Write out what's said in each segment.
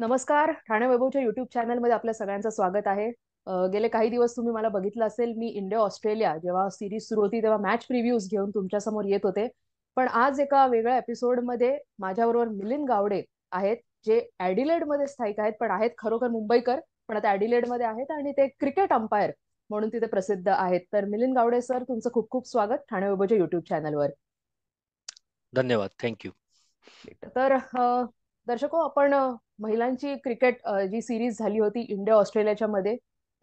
नमस्कार ठाणे वैभवच्या युट्यूब चॅनलमध्ये आपल्या सगळ्यांचं स्वागत आहे गेले काही दिवस तुम्ही मला बघितलं असेल मी इंडिया ऑस्ट्रेलिया जेव्हा सिरीज सुरू होती तेव्हा मॅच प्रिव्ह्यूज घेऊन तुमच्या समोर येत होते पण आज एका वेगळ्या एपिसोडमध्ये माझ्याबरोबर मिलिंद गावडे आहेत जे मध्ये स्थायिक आहेत पण आहेत खरोखर मुंबईकर पण आता मध्ये आहेत आणि ते क्रिकेट अंपायर म्हणून तिथे प्रसिद्ध आहेत तर मिलिंद गावडे सर तुमचं खूप खूप स्वागत ठाणे वैभवच्या युट्यूब चॅनलवर धन्यवाद थँक्यू तर दर्शको आपण महिलांची क्रिकेट जी सिरीज झाली होती इंडिया ऑस्ट्रेलियाच्या मध्ये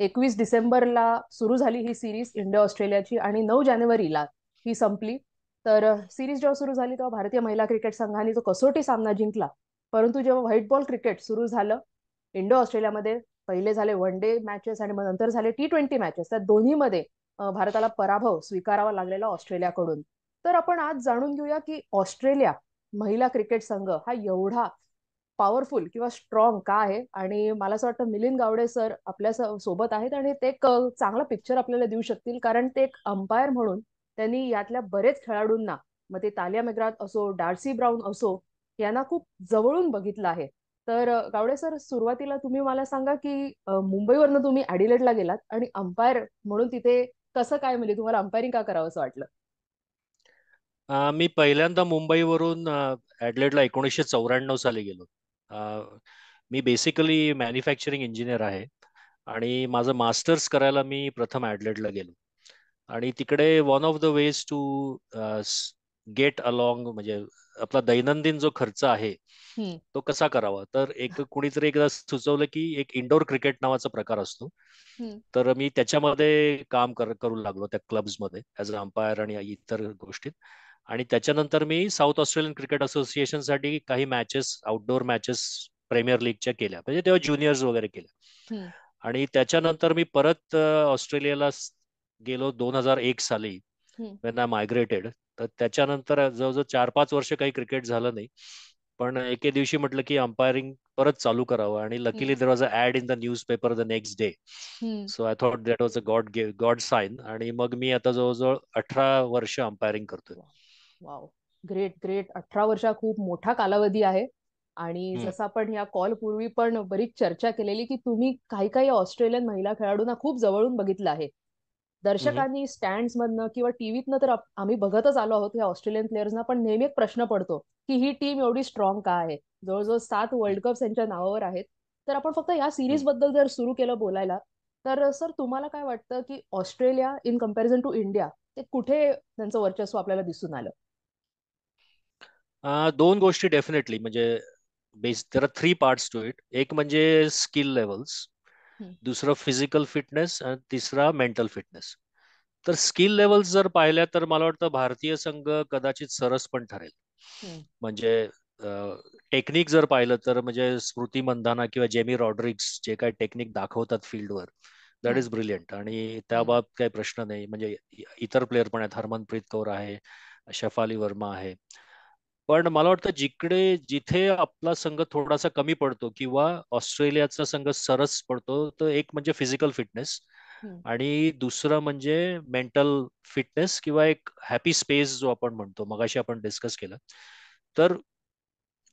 एकवीस डिसेंबरला सुरू झाली ही सिरीज इंडिया ऑस्ट्रेलियाची आणि नऊ जानेवारीला ही संपली तर सिरीज जेव्हा सुरू झाली तेव्हा भारतीय महिला क्रिकेट संघाने तो कसोटी सामना जिंकला परंतु जेव्हा व्हाईट बॉल क्रिकेट सुरू झालं इंडो ऑस्ट्रेलियामध्ये पहिले झाले वन डे मॅचेस आणि मग नंतर झाले टी ट्वेंटी मॅचेस त्या दोन्हीमध्ये भारताला पराभव स्वीकारावा लागलेला ऑस्ट्रेलियाकडून तर आपण आज जाणून घेऊया की ऑस्ट्रेलिया महिला क्रिकेट संघ हा एवढा पॉवरफुल किंवा स्ट्रॉंग का आहे आणि मला असं वाटतं मिलिंद गावडे सर आपल्या सोबत आहेत आणि ते एक चांगला पिक्चर आपल्याला देऊ शकतील कारण ते एक अंपायर म्हणून त्यांनी यातल्या बरेच खेळाडूंना मग ते तालिया मेग्रात असो डार्सी ब्राऊन असो यांना खूप जवळून बघितलं आहे तर गावडे सर सुरुवातीला तुम्ही मला सांगा की मुंबईवरनं तुम्ही अॅडिलेटला गेलात आणि अंपायर म्हणून तिथे कसं काय म्हणजे तुम्हाला अंपायरिंग का करावं असं वाटलं मी पहिल्यांदा मुंबईवरून ऍडलेटला एकोणीसशे चौऱ्याण्णव साली गेलो मी बेसिकली मॅन्युफॅक्चरिंग इंजिनियर आहे आणि माझं मास्टर्स करायला मी प्रथम ऍडलेडला गेलो आणि तिकडे one of the ways to get along म्हणजे आपला दैनंदिन जो खर्च आहे तो कसा करावा तर एक कुणीतरी एकदा सुचवलं की एक इंडोर क्रिकेट नावाचा प्रकार असतो तर मी त्याच्यामध्ये काम करू लागलो त्या क्लब्समध्ये ऍज अ अंपायर आणि इतर गोष्टीत आणि त्याच्यानंतर मी साऊथ ऑस्ट्रेलियन क्रिकेट असोसिएशनसाठी काही मॅचेस आउटडोर मॅचेस प्रीमियर लीगच्या केल्या म्हणजे तेव्हा ज्युनियर्स वगैरे केल्या आणि त्याच्यानंतर मी परत ऑस्ट्रेलियाला गेलो दोन हजार एक साली त्यांना मायग्रेटेड तर त्याच्यानंतर जवळजवळ चार पाच वर्ष काही क्रिकेट झालं नाही पण एके दिवशी म्हटलं की अंपायरिंग परत चालू करावं आणि luckily there was a ad in the newspaper the next day so I thought that was a god god sign आणि मग मी आता जवळजवळ अठरा वर्ष अंपायरिंग करतोय वा ग्रेट ग्रेट अठरा वर्षा खूप मोठा कालावधी आहे आणि जसं आपण या कॉल पूर्वी पण बरीच चर्चा केलेली की तुम्ही काही काही ऑस्ट्रेलियन महिला खेळाडूंना खूप जवळून बघितलं आहे दर्शकांनी स्टँड मधनं किंवा टीव्हीतनं तर आम्ही बघतच आलो आहोत या ऑस्ट्रेलियन प्लेयर्सना पण नेहमी एक प्रश्न पडतो की ही टीम एवढी स्ट्रॉंग का आहे जवळजवळ सात वर्ल्ड कप त्यांच्या नावावर आहेत तर आपण फक्त या सिरीज बद्दल जर सुरू केलं बोलायला तर सर तुम्हाला काय वाटतं की Australia in comparison to India ते कुठे त्यांचं वर्चस्व आपल्याला दिसून आलं दोन गोष्टी डेफिनेटली म्हणजे base there are three parts to it एक म्हणजे स्किल लेवल्स दुसरं फिजिकल फिटनेस आणि तिसरा मेंटल फिटनेस तर स्किल लेवल्स जर पाहिल्या तर मला वाटतं भारतीय संघ कदाचित सरस पण ठरेल म्हणजे टेक्निक जर पाहिलं तर म्हणजे स्मृती मंदाना किंवा जेमी रॉड्रिक्स जे काय टेक्निक दाखवतात फील्डवर दॅट इज ब्रिलियंट आणि त्याबाबत काही प्रश्न नाही म्हणजे इतर प्लेअर पण आहेत हरमनप्रीत कौर आहे शफाली वर्मा आहे पण मला वाटतं जिकडे जिथे आपला संघ थोडासा कमी पडतो किंवा ऑस्ट्रेलियाचा संघ सरस पडतो तर एक म्हणजे फिजिकल फिटनेस आणि दुसरं म्हणजे मेंटल फिटनेस किंवा एक हॅपी स्पेस जो आपण म्हणतो मगाशी आपण डिस्कस केलं तर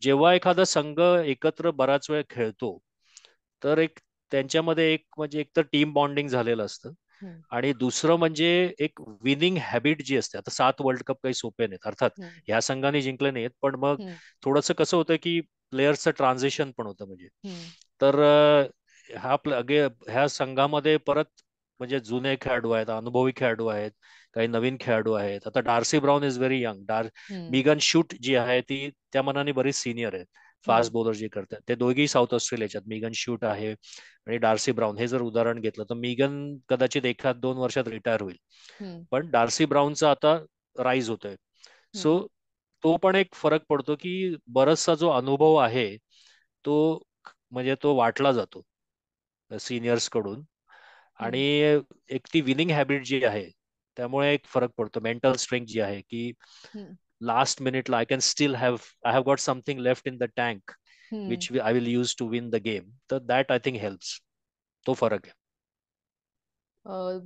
जेव्हा एखादा संघ एकत्र बराच वेळ खेळतो तर एक त्यांच्यामध्ये एक म्हणजे एक तर टीम बॉन्डिंग झालेलं असतं आणि दुसरं म्हणजे एक विनिंग हॅबिट जी असते आता सात वर्ल्ड कप काही सोपे नाहीत अर्थात ह्या संघाने जिंकले नाहीत पण मग थोडस कसं होतं की प्लेयर्सचं ट्रान्झेक्शन पण होतं म्हणजे तर हा अगे ह्या संघामध्ये परत म्हणजे जुने खेळाडू आहेत अनुभवी खेळाडू आहेत काही नवीन खेळाडू आहेत आता Darcy Brown is very young डार बिगन शूट जी आहे ती त्या मनाने बरीच सिनियर आहेत फास्ट बॉलर जे करतात ते दोघेही साऊथ ऑस्ट्रेलियाच्यात मिगन शूट आहे आणि डार्सी ब्राऊन हे जर उदाहरण घेतलं तर मिगन कदाचित एखाद दोन वर्षात रिटायर होईल पण डार्सी ब्राऊनचा आता राईज होतोय सो तो पण एक फरक पडतो की बरचसा जो अनुभव आहे तो म्हणजे तो वाटला जातो सिनियर्स कडून आणि एक ती विनिंग हॅबिट जी आहे त्यामुळे एक फरक पडतो मेंटल स्ट्रेंथ जी आहे की last minute i can still have i have got something left in the tank hmm. which i will use to win the game तर दॅट आय थिंक हेल्प्स तो फरक आहे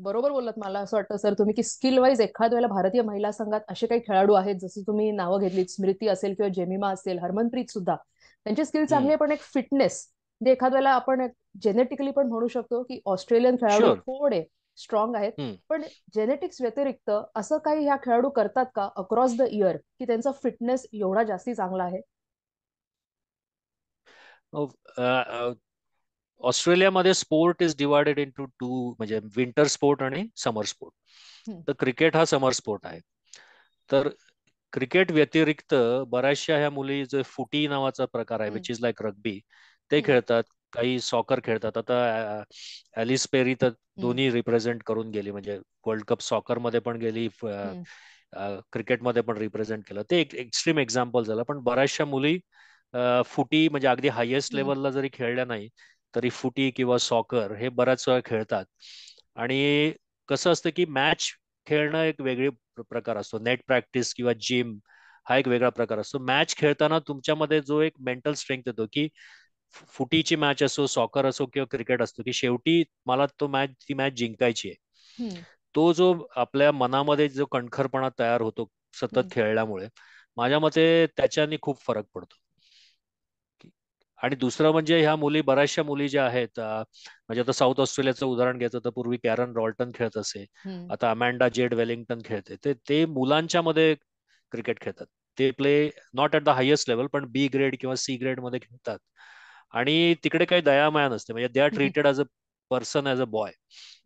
बरोबर बोललात मला असं वाटतं सर तुम्ही की स्किल वाईज एखाद वेळेला भारतीय महिला संघात असे काही खेळाडू आहेत जसं तुम्ही नावं घेतली स्मृती असेल किंवा जेमिमा असेल हरमनप्रीत सुद्धा त्यांचे स्किल चांगले पण एक फिटनेस म्हणजे एखाद वेळेला आपण जेनेटिकली पण म्हणू शकतो की ऑस्ट्रेलियन खेळाडू थोडे स्ट्रॉंग आहेत पण जेनेटिक्स व्यतिरिक्त असं काही ह्या खेळाडू करतात का अक्रॉस द इयर की त्यांचा फिटनेस एवढा जास्ती चांगला आहे ऑस्ट्रेलियामध्ये sport is divided to two म्हणजे विंटर स्पोर्ट आणि समर स्पोर्ट तर क्रिकेट हा समर स्पोर्ट आहे तर क्रिकेट व्यतिरिक्त बऱ्याचशा ह्या मुली जे फुटी नावाचा प्रकार आहे विच इज लाईक रग्बी ते खेळतात काही सॉकर खेळतात आता अॅलिस पेरी तर दोन्ही रिप्रेझेंट करून गेली म्हणजे वर्ल्ड कप सॉकर मध्ये पण गेली क्रिकेटमध्ये पण रिप्रेझेंट केलं ते एक एक्स्ट्रीम एक्झाम्पल झालं पण बऱ्याचशा मुली फुटी म्हणजे अगदी हायेस्ट लेवलला जरी खेळल्या नाही तरी फुटी किंवा सॉकर हे बऱ्याच वेळा खेळतात आणि कसं असतं की मॅच खेळणं एक वेगळी प्रकार असतो नेट प्रॅक्टिस किंवा जिम हा एक वेगळा प्रकार असतो मॅच खेळताना तुमच्यामध्ये जो एक मेंटल स्ट्रेंथ येतो की फुटीची मॅच असो सॉकर असो किंवा क्रिकेट असतो की शेवटी मला तो मॅच ती मॅच जिंकायची आहे तो जो आपल्या मनामध्ये जो कणखरपणा तयार होतो सतत खेळल्यामुळे माझ्या मते त्याच्याने खूप फरक पडतो आणि दुसरं म्हणजे ह्या मुली बऱ्याचशा मुली ज्या आहेत म्हणजे आता साऊथ ऑस्ट्रेलियाचं उदाहरण घ्यायचं तर पूर्वी कॅरन रॉल्टन खेळत असे आता अमॅन्डा जेड वेलिंग्टन खेळते ते ते मुलांच्या मध्ये क्रिकेट खेळतात ते play not at the highest level पण बी ग्रेड किंवा सी ग्रेड मध्ये खेळतात आणि तिकडे काही दयामया नसते म्हणजे they are treated as a person as a boy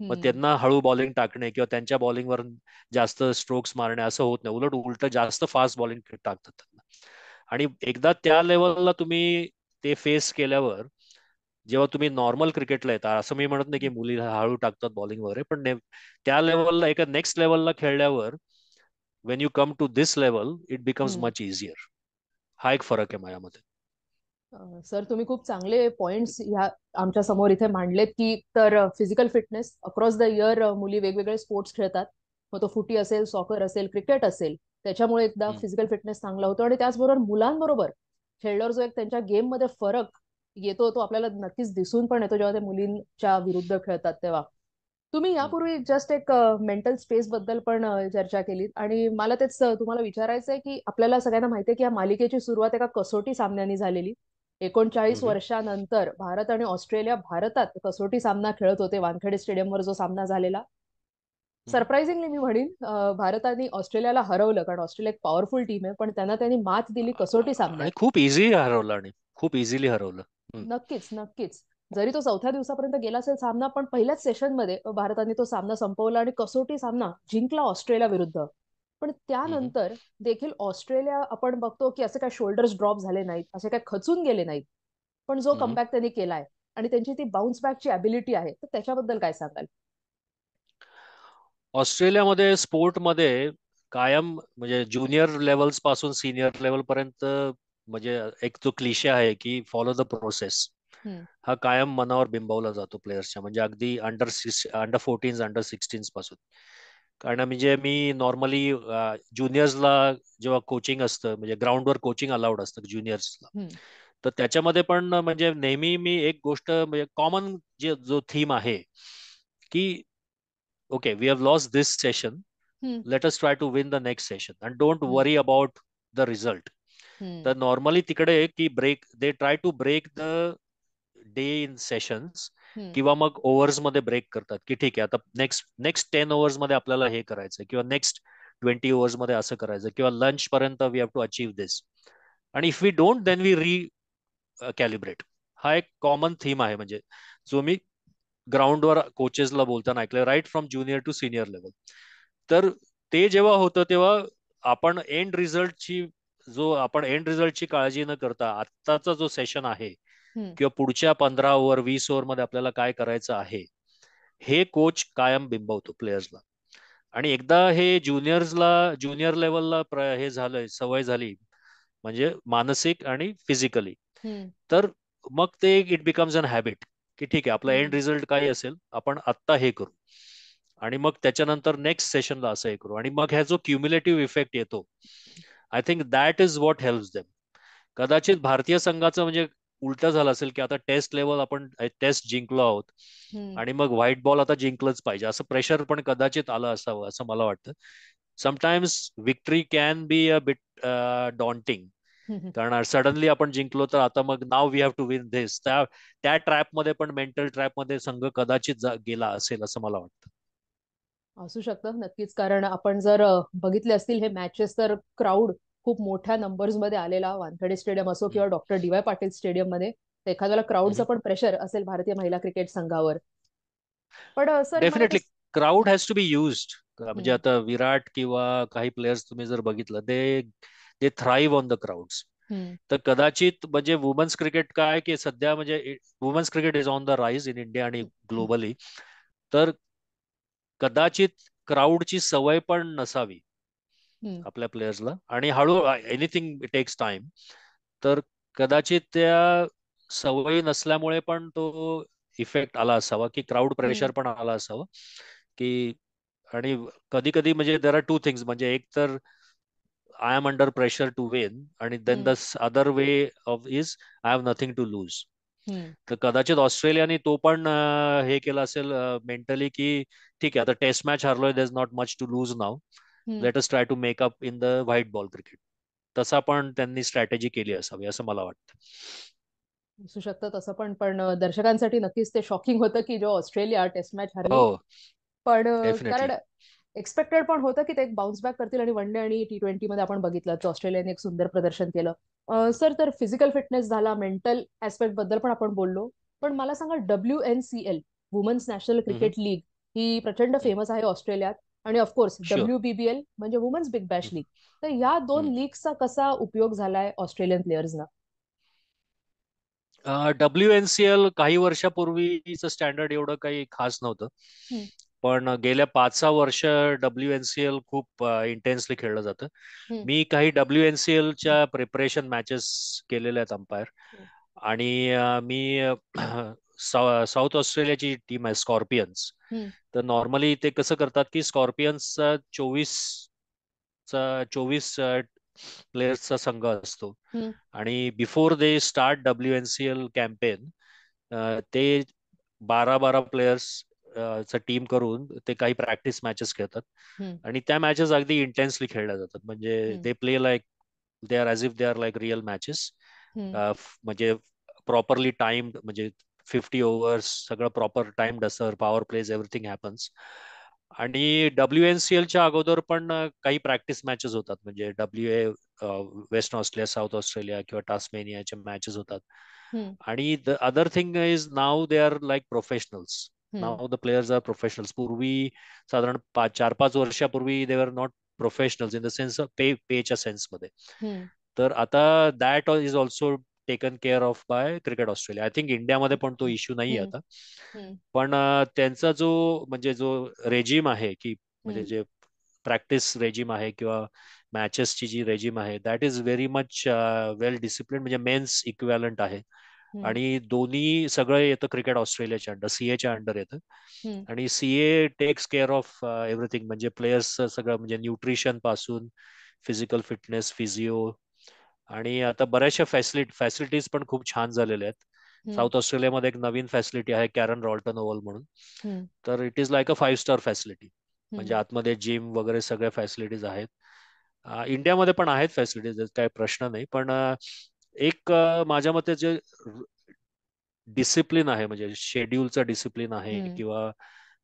मग त्यांना हळू बॉलिंग टाकणे किंवा त्यांच्या बॉलिंगवर जास्त स्ट्रोक्स मारणे असं होत नाही उलट उलट जास्त फास्ट बॉलिंग टाकतात त्यांना आणि एकदा त्या लेवलला तुम्ही ते फेस केल्यावर जेव्हा तुम्ही नॉर्मल क्रिकेटला येतात असं मी म्हणत नाही की मुली हळू टाकतात बॉलिंग वगैरे पण त्या लेवलला एका नेक्स्ट लेवलला खेळल्यावर when you come to this level it becomes much easier हा एक फरक आहे माझ्यामध्ये सर तुम्ही खूप चांगले पॉइंट्स ह्या आमच्या समोर इथे मांडलेत की तर physical fitness across the year मुली वेगवेगळे स्पोर्ट्स खेळतात मग तो फुटी असेल सॉकर असेल क्रिकेट असेल त्याच्यामुळे एकदा फिजिकल फिटनेस चांगला होतो आणि त्याचबरोबर मुलांबरोबर खेळल्यावर जो एक त्यांच्या गेम मध्ये फरक येतो तो आपल्याला नक्कीच दिसून पण येतो जेव्हा ते मुलींच्या विरुद्ध खेळतात तेव्हा तुम्ही यापूर्वी जस्ट एक मेंटल स्पेस बद्दल पण चर्चा केली आणि मला तेच तुम्हाला विचारायचं आहे की आपल्याला सगळ्यांना माहिती आहे की या मालिकेची सुरुवात एका कसोटी सामन्याने झालेली एकोणचाळीस वर्षानंतर भारत आणि ऑस्ट्रेलिया भारतात कसोटी सामना खेळत होते वानखेडे स्टेडियमवर जो सामना झालेला सरप्राइझिंगली मी म्हणेन भारताने ऑस्ट्रेलियाला हरवलं कारण ऑस्ट्रेलिया एक पॉवरफुल टीम आहे पण त्यांना त्यांनी मात दिली कसोटी सामना खूप इझी हरवलं आणि खूप इझिली हरवलं नक्कीच नक्कीच जरी तो चौथ्या दिवसापर्यंत गेला असेल सामना पण पहिल्याच सेशनमध्ये भारताने तो सामना संपवला आणि कसोटी सामना जिंकला ऑस्ट्रेलिया विरुद्ध पण त्यानंतर देखील ऑस्ट्रेलिया आपण बघतो की असे काय शोल्डर्स ड्रॉप झाले नाहीत असे काय खचून गेले नाहीत पण जो कमबॅक त्यांनी केलाय आणि त्यांची ती बाउन्स बॅकची अबिलिटी आहे तर त्याच्याबद्दल काय सांगाल ऑस्ट्रेलियामध्ये मध्ये कायम म्हणजे ज्युनियर लेवल्स पासून सिनियर लेवल पर्यंत म्हणजे एक तो क्लिशे आहे की फॉलो द प्रोसेस हा कायम मनावर बिंबवला जातो प्लेयर्सच्या म्हणजे अगदी under six under fourteen under sixteen पासून कारण म्हणजे मी नॉर्मली ज्युनियर्सला जेव्हा कोचिंग असतं म्हणजे ग्राउंडवर कोचिंग अलाउड असतं ज्युनियर्सला तर त्याच्यामध्ये पण म्हणजे नेहमी मी एक गोष्ट म्हणजे कॉमन जे जो थीम आहे की okay we have loss this session let us try to win the next session and don't worry about the result तर नॉर्मली तिकडे की break they try to break the day in sessions किंवा मग मध्ये break करतात की ठीक आहे आता नेक्स्ट नेक्स्ट टेन मध्ये आपल्याला हे करायचं किंवा नेक्स्ट ट्वेंटी ओव्हर्स मध्ये असं करायचं किंवा लंच पर्यंत we have to achieve this आणि if we don't then we recalibrate हा एक कॉमन थीम आहे म्हणजे जो मी ग्राउंडवर कोचेसला बोलताना ऐकलं right from junior to senior level तर ते जेव्हा होतं तेव्हा आपण एंड रिझल्टची जो आपण एंड रिझल्टची काळजी न करता आत्ताचा जो सेशन आहे किंवा पुढच्या पंधरा ओव्हर वीस ओव्हर मध्ये आपल्याला काय करायचं आहे हे कोच कायम बिंबवतो प्लेयर्सला आणि एकदा हे ज्युनियर्सला ज्युनियर लेवलला हे झालंय सवय झाली म्हणजे मानसिक आणि फिजिकली तर मग ते इट बिकम्स अन हॅबिट की ठीक आहे आपला एंड रिझल्ट काय असेल आपण आत्ता हे करू आणि मग त्याच्यानंतर नेक्स्ट सेशनला असं हे करू आणि मग ह्या जो क्युम्युलेटिव्ह इफेक्ट येतो I think that is what helps them कदाचित भारतीय संघाचं म्हणजे उलटा झाला असेल की आता टेस्ट लेवल आपण टेस्ट जिंकलो आहोत आणि मग व्हाईट बॉल आता जिंकलंच पाहिजे असं प्रेशर पण कदाचित आलं असावं असं मला वाटतं sometimes victory can be a bit daunting कारण सडनली आपण जिंकलो तर आता मग now we have to win this त्या ट्रॅप मध्ये पण मेंटल ट्रॅप मध्ये संघ कदाचित गेला असेल असं मला वाटतं असू शकतं नक्कीच कारण आपण जर बघितले असतील हे मॅचेस तर क्राऊड खूप मोठ्या नंबर्स मध्ये आलेला वानखेडे स्टेडियम असो किंवा डॉक्टर डी वाय पाटील मध्ये एखाद्याला क्राऊडचं पण प्रेशर असेल भारतीय महिला क्रिकेट संघावर पण sir definitely crowd has to be use म्हणजे आता विराट किंवा काही प्लेयर्स तुम्ही जर बघितलं ते they thrive on the crowd तर कदाचित म्हणजे वुमन्स क्रिकेट काय की सध्या म्हणजे women's cricket is on the rise in India आणि ग्लोबली तर कदाचित क्राऊडची सवय पण नसावी आपल्या प्लेयर्सला आणि हळू एनिथिंग टेक्स टाइम तर कदाचित त्या सवयी नसल्यामुळे पण तो इफेक्ट आला असावा की क्राऊड प्रेशर पण आला असावा की आणि कधी कधी म्हणजे देर आर टू थिंग्स म्हणजे एक तर I am under pressure to win आणि then the other way of is I have nothing to lose तर कदाचित ऑस्ट्रेलियाने तो पण हे केलं असेल मेंटली की ठीक आहे आता टेस्ट मॅच हरलोय there is not much to lose now let us try to make up in the white ball cricket तसा पण त्यांनी स्ट्रॅटेजी केली असावी असं मला वाटतं असू शकतं तसं पण पण दर्शकांसाठी नक्कीच ते शॉकिंग होतं की जो ऑस्ट्रेलिया टेस्ट मॅच हरली पण कारण एक्सपेक्टेड पण होतं की ते एक बाउन्स बॅक करतील आणि वन डे आणि टी ट्वेंटी मध्ये आपण बघितलं ऑस्ट्रेलियाने एक सुंदर प्रदर्शन केलं सर तर फिजिकल फिटनेस झाला मेंटल ऍस्पेक्ट बद्दल पण आपण बोललो पण मला सांगा W N C L women's national cricket league ही प्रचंड फेमस आहे ऑस्ट्रेलियात आणि ऑफकोर्स डब्ल्यू बीबीएल म्हणजे वुमन्स बिग बॅश लीग तर या दोन लीगचा कसा उपयोग झालाय ऑस्ट्रेलियन प्लेयर्सना डब्ल्यू एन सी एल काही वर्षापूर्वीच स्टँडर्ड एवढं काही खास नव्हतं पण गेल्या पाच सहा वर्ष डब्ल्यू एन सी एल खूप इंटेन्सली खेळलं जातं मी काही डब्ल्यू एन सी एलच्या प्रिपरेशन मॅचेस केलेल्या आहेत अंपायर आणि मी साऊथ ऑस्ट्रेलियाची टीम आहे स्कॉर्पियन्स तर नॉर्मली ते कसं करतात की स्कॉर्पियन्सचा चोवीस चा चोवीस प्लेयर्सचा संघ असतो आणि before they start W N C L campaign ते बारा बारा प्लेयर्स टीम करून ते काही प्रॅक्टिस मॅचेस खेळतात आणि त्या मॅचेस अगदी इंटेन्सली खेळल्या जातात म्हणजे they play like they are as if they are like real matches म्हणजे प्रॉपरली टाइम म्हणजे फिफ्टी ओव्हर्स सगळं प्रॉपर टाइम डसर पॉवर प्लेज एव्हरीथिंग हॅपन्स आणि डब्ल्यू एन सी एलच्या अगोदर पण काही प्रॅक्टिस मॅचेस होतात म्हणजे W A west Australia south Australia किंवा टास्मेनियाचे मॅचेस होतात आणि the other thing is now they are like professionals now the players are professionals पूर्वी साधारण चार पाच वर्षापूर्वी they are not professionals in the sense pay पेच्या सेन्समध्ये तर आता that is also taken care of by cricket Australia I think इंडियामध्ये पण तो इश्यू नाही आता पण त्यांचा जो म्हणजे जो रेजिम आहे की म्हणजे जे प्रॅक्टिस रेजिम आहे किंवा मॅचेसची जी रेजिम आहे that is very much well discipline म्हणजे मेन्स इक्वॅलंट आहे आणि दोन्ही सगळं येतं क्रिकेट ऑस्ट्रेलियाच्या अंडर सीएच्या अंडर येतं आणि CA takes care of everything म्हणजे प्लेयर्स सगळं म्हणजे न्यूट्रिशन पासून फिजिकल फिटनेस फिजिओ आणि आता बऱ्याचशा फॅसिलिटी फॅसिलिटीज पण खूप छान झालेल्या आहेत साऊथ ऑस्ट्रेलियामध्ये एक नवीन फॅसिलिटी आहे कॅरन रॉल्टन ओव्हल म्हणून तर it is like a five star facility म्हणजे आतमध्ये जिम वगैरे सगळ्या फॅसिलिटीज आहेत इंडियामध्ये पण आहेत फॅसिलिटीज काही प्रश्न नाही पण एक माझ्या मते जे डिसिप्लिन आहे म्हणजे शेड्यूलचा डिसिप्लिन आहे किंवा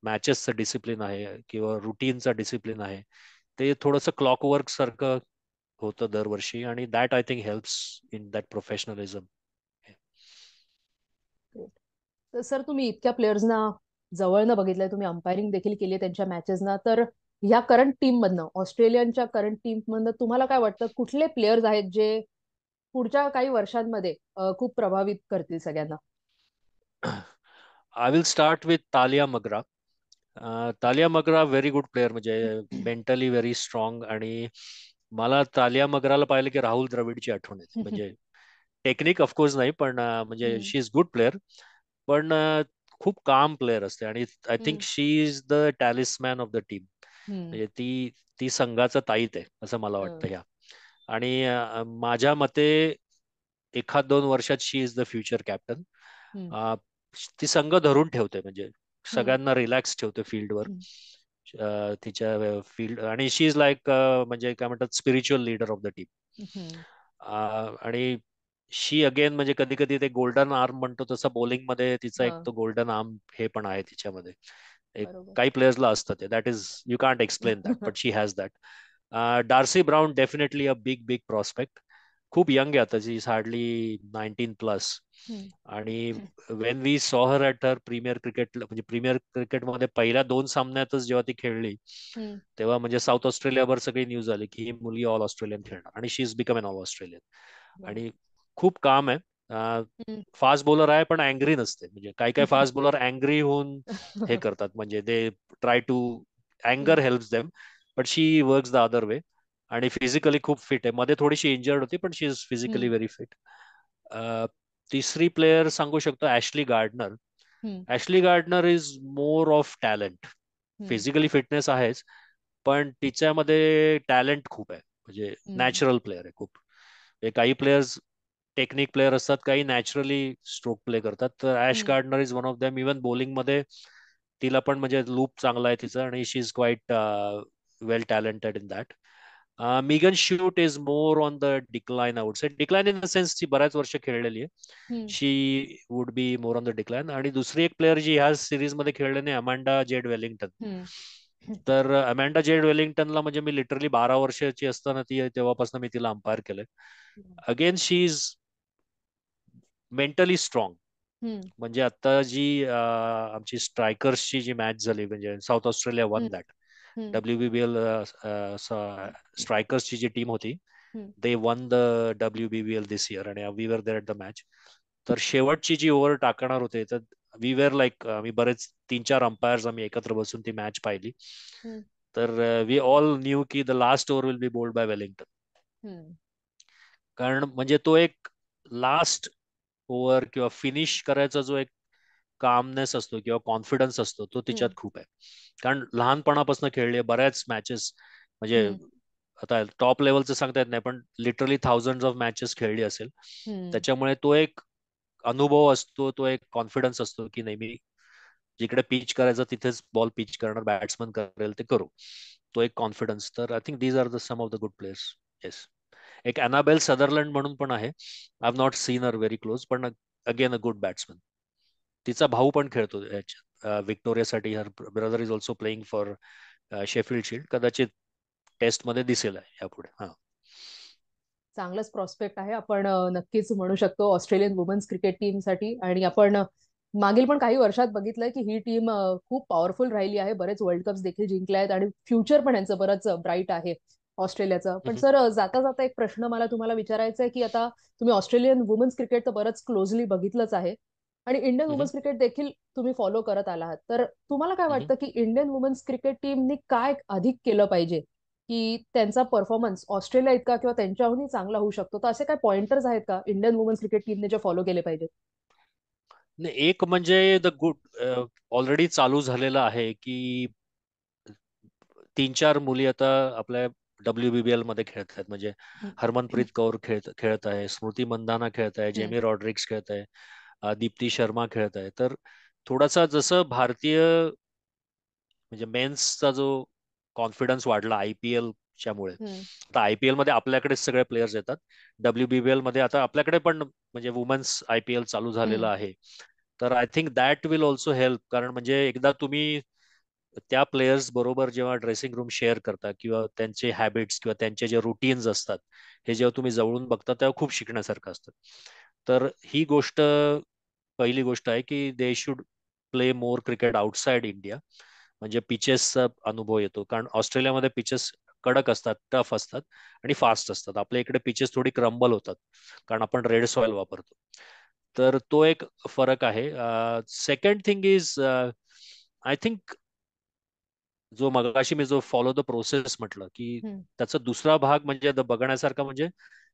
मॅचेसचं डिसिप्लिन आहे किंवा रुटीनचा डिसिप्लिन आहे ते थोडंसं क्लॉक वर्क सारखं होतं दरवर्षी आणि that I think helps in that professionalism तर सर तुम्ही इतक्या प्लेयर्सना जवळनं बघितलंय तुम्ही अंपायरिंग देखील केली त्यांच्या मॅचेसना तर ह्या करंट टीम मधनं ऑस्ट्रेलियनच्या करंट टीम मधनं तुम्हाला काय वाटतं कुठले प्लेयर्स आहेत जे पुढच्या काही वर्षांमध्ये खूप प्रभावित करतील सगळ्यांना I will start with Tahlia McGrath Tahlia McGrath very good player म्हणजे मेंटली व्हेरी स्ट्रॉंग आणि मला तालिया मगराला पाहिलं की राहुल द्रविडची आठवण येते म्हणजे टेक्निक ऑफकोर्स नाही पण म्हणजे शी इज गुड प्लेअर पण खूप काम प्लेअर असते आणि I think she is the talisman of the team म्हणजे ती ती संघाचं ताईत आहे असं मला हो. वाटतं या आणि माझ्या मते एखाद दोन वर्षात she is the future captain ती संघ धरून ठेवते म्हणजे हो. सगळ्यांना रिलॅक्स ठेवते फील्डवर तिच्या फील्ड आणि शी इज लाईक म्हणजे काय म्हणतात spiritual leader of the team आणि शी अगेन म्हणजे कधी कधी ते गोल्डन आर्म म्हणतो तसं बॉलिंग मध्ये तिचा एक तो गोल्डन आर्म हे पण आहे तिच्यामध्ये एक काही प्लेयर्सला असतं ते that is you can't explain that but she has that Darcie Brown definitely a big big prospect खूप यंग आहे आता जी हार्डली नाईन्टीन प्लस आणि when we saw her her her premier cricket म्हणजे प्रीमियर क्रिकेटमध्ये पहिल्या दोन सामन्यातच जेव्हा ती खेळली तेव्हा म्हणजे साऊथ ऑस्ट्रेलियावर सगळी न्यूज आली की ही मुलगी ऑल ऑस्ट्रेलियन खेळणार आणि she is become an all Australian आणि खूप काम आहे फास्ट बॉलर आहे पण अँग्री नसते म्हणजे काही काही फास्ट बॉलर अँग्री होऊन हे करतात म्हणजे दे ट्राय टू अँगर help them but she works the other way आणि फिजिकली खूप फिट आहे मध्ये थोडीशी इंजर्ड होती पण she is physically very fit तिसरी प्लेयर सांगू शकतो Ashleigh Gardner Ashleigh Gardner is more of talent physically fitness आहेच पण तिच्यामध्ये टॅलेंट खूप आहे म्हणजे नॅचरल प्लेयर आहे खूप म्हणजे काही प्लेयर्स टेक्निक प्लेयर असतात काही नॅचरली स्ट्रोक प्ले करतात तर Ash Gardner is one of them even bowling मध्ये तिला पण म्हणजे लूप चांगला आहे तिचं आणि she is quite well talented in that Megan Schutt is more on the decline I would say decline in the sense ती बऱ्याच वर्ष खेळलेली आहे she would be more on the decline आणि दुसरी एक प्लेअर जी ह्या सिरीज मध्ये खेळले नाही अमांडा जेड वेलिंग्टन तर अमांडा जेड वेलिंग्टनला म्हणजे मी लिटरली बारा वर्षाची असताना ती तेव्हापासून मी तिला अंपायर केलंय again she is mentally strong म्हणजे आता जी uh, आमची स्ट्रायकर्सची जी मॅच झाली म्हणजे south Australia won that W B B स्ट्रायकर्सची जी टीम होती they won the W this year आणि we were there the match तर शेवटची जी ओव्हर टाकणार होते तर वी वेर लाईक आम्ही बरेच तीन चार अंपायर्स आम्ही एकत्र बसून ती मॅच पाहिली तर वी ऑल न्यू की the last over will be bowled by Wellington कारण म्हणजे तो एक लास्ट ओव्हर किंवा फिनिश करायचा जो एक कामनेस असतो किंवा कॉन्फिडन्स असतो तो तिच्यात खूप आहे कारण लहानपणापासून खेळले बऱ्याच मॅचेस म्हणजे आता टॉप लेवलचं सांगता येत नाही पण लिटरली थाउजंड ऑफ मॅचेस खेळली असेल त्याच्यामुळे तो एक अनुभव असतो तो एक कॉन्फिडन्स असतो की नाही मी जिकडे पिच करायचा तिथेच बॉल पिच करणार बॅट्समन करेल ते करू तो एक कॉन्फिडन्स तर I think these are the some of the good players yes एक अनाबेल सदरलँड म्हणून पण आहे I not seen her very close पण अगेन अ गुड बॅट्समन तिचा भाऊ पण खेळतो विक्टोरियासाठी her brother is also playing for Sheffield Shield कदाचित टेस्ट मध्ये दिसेल यापुढे हा चांगलाच प्रॉस्पेक्ट आहे आपण नक्कीच म्हणू शकतो ऑस्ट्रेलियन वुमन्स क्रिकेट टीमसाठी आणि आपण मागील पण काही वर्षात बघितलंय की ही टीम खूप पॉवरफुल राहिली आहे बरेच वर्ल्ड कप देखील जिंकले आहेत आणि फ्युचर पण यांचं बरंच ब्राईट आहे ऑस्ट्रेलियाचं पण सर जाता जाता एक प्रश्न मला तुम्हाला विचारायचा आहे की आता तुम्ही ऑस्ट्रेलियन वुमन्स क्रिकेट तर बरंच क्लोजली बघितलंच आहे आणि इंडियन वुमन्स क्रिकेट देखील तुम्ही फॉलो करत आलात तर तुम्हाला काय वाटतं की इंडियन वुमेन्स क्रिकेट टीमनी काय अधिक केलं पाहिजे की त्यांचा परफॉर्मन्स ऑस्ट्रेलिया इतका किंवा त्यांच्याहूनही चांगला होऊ शकतो तर असे काय पॉइंटर्स आहेत का इंडियन वुमेन्स क्रिकेट टीमने जे फॉलो केले पाहिजेत एक म्हणजे द गुड ऑलरेडी चालू झालेलं आहे की तीन चार मुली आता आपल्या डब्ल्यू मध्ये खेळत आहेत म्हणजे हरमनप्रीत कौर खेळत खेळत आहे स्मृती मंदाना खेळत आहे जेमी रॉड्रिक्स खेळत आहे दीप्ती शर्मा खेळत आहे तर थोडासा जसं भारतीय म्हणजे मेन्सचा जो कॉन्फिडन्स वाढला आय पी मुळे तर आय पी मध्ये आपल्याकडेच सगळे प्लेयर्स येतात डब्ल्यू मध्ये आता आपल्याकडे पण म्हणजे वुमेन्स आय पी एल चालू झालेलं आहे तर I think that will also help कारण म्हणजे एकदा तुम्ही त्या प्लेयर्स बरोबर जेव्हा ड्रेसिंग रूम शेअर करता किंवा त्यांचे हॅबिट्स किंवा त्यांचे जे रुटीन्स असतात हे जेव्हा तुम्ही जवळून बघता तेव्हा खूप शिकण्यासारखं असतं तर ही गोष्ट पहिली गोष्ट आहे की they should play more cricket outside India म्हणजे पिचेसचा अनुभव येतो कारण ऑस्ट्रेलियामध्ये पिचेस कडक असतात टफ असतात आणि फास्ट असतात आपल्या इकडे पिचेस थोडी क्रंबल होतात कारण आपण रेड सॉइल वापरतो तर तो एक फरक आहे second thing is I think जो मगाशी मी जो फॉलो द प्रोसेस म्हटलं की त्याचा दुसरा भाग म्हणजे बघण्यासारखा म्हणजे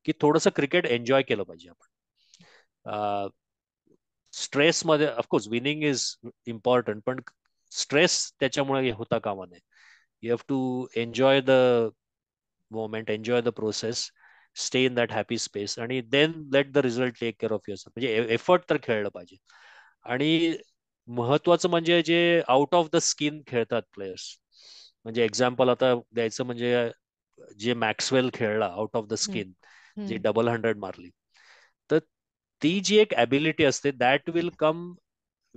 की थोडस क्रिकेट एन्जॉय केलं पाहिजे आपण स्ट्रेसमध्ये ऑफकोर्स विनिंग इज इम्पॉर्टंट पण स्ट्रेस त्याच्यामुळे होता कामा नये you have to enjoy the moment enjoy the process stay in that happy space आणि then let the result take care of your म्हणजे एफर्ट e-, तर खेळलं पाहिजे आणि महत्वाचं म्हणजे जे आउट ऑफ द स्किन खेळतात प्लेयर्स म्हणजे एक्झाम्पल आता द्यायचं म्हणजे जे मॅक्सवेल खेळला आउट ऑफ द स्किन जे डबल हंड्रेड मारली ती जी एक ॲबिलिटी असते that will come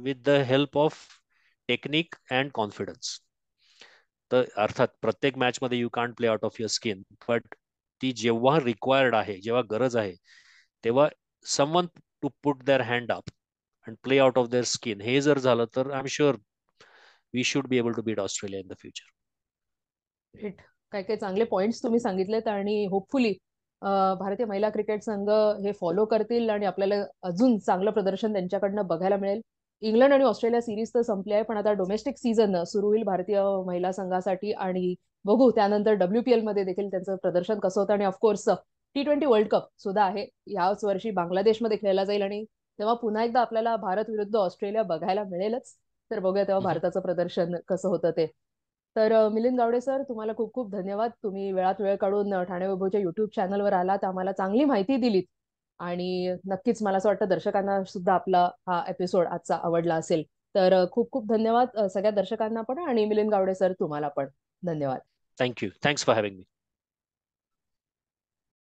with the help of technique and confidence तर अर्थात प्रत्येक मॅच मध्ये you can't play out of your skin but ती जेव्हा रिक्वायर्ड आहे जेव्हा गरज आहे तेव्हा someone to put their hand up and play out of their skin हे जर झालं तर I am sure we should be able to beat Australia in the future काय काय चांगले पॉइंट्स तुम्ही सांगितलेत आणि होपफुली भारतीय महिला क्रिकेट संघ हे फॉलो करतील आणि आपल्याला अजून चांगलं प्रदर्शन त्यांच्याकडनं बघायला मिळेल इंग्लंड आणि ऑस्ट्रेलिया सिरीज तर संपली आहे पण आता डोमेस्टिक सीझन सुरू होईल भारतीय महिला संघासाठी आणि बघू त्यानंतर डब्ल्यूपीएल मध्ये देखील त्यांचं प्रदर्शन कसं होतं आणि of course T twenty world cup सुद्धा आहे याच वर्षी बांगलादेशमध्ये खेळला जाईल आणि तेव्हा पुन्हा एकदा आपल्याला भारत विरुद्ध ऑस्ट्रेलिया बघायला मिळेलच तर बघूया तेव्हा भारताचं प्रदर्शन कसं होतं ते तर मिलिंद गावडे सर तुम्हाला खूप खूप धन्यवाद तुम्ही वेळात वेळ काढून ठाणे वैभवच्या युट्यूब चॅनलवर आलात आम्हाला चांगली माहिती दिलीत आणि नक्कीच मला असं वाटतं दर्शकांना सुद्धा आपला हा एपिसोड आजचा आवडला असेल तर खूप खूप धन्यवाद सगळ्या दर्शकांना पण आणि मिलिंद गावडे सर तुम्हाला पण धन्यवाद thank you thanks for having me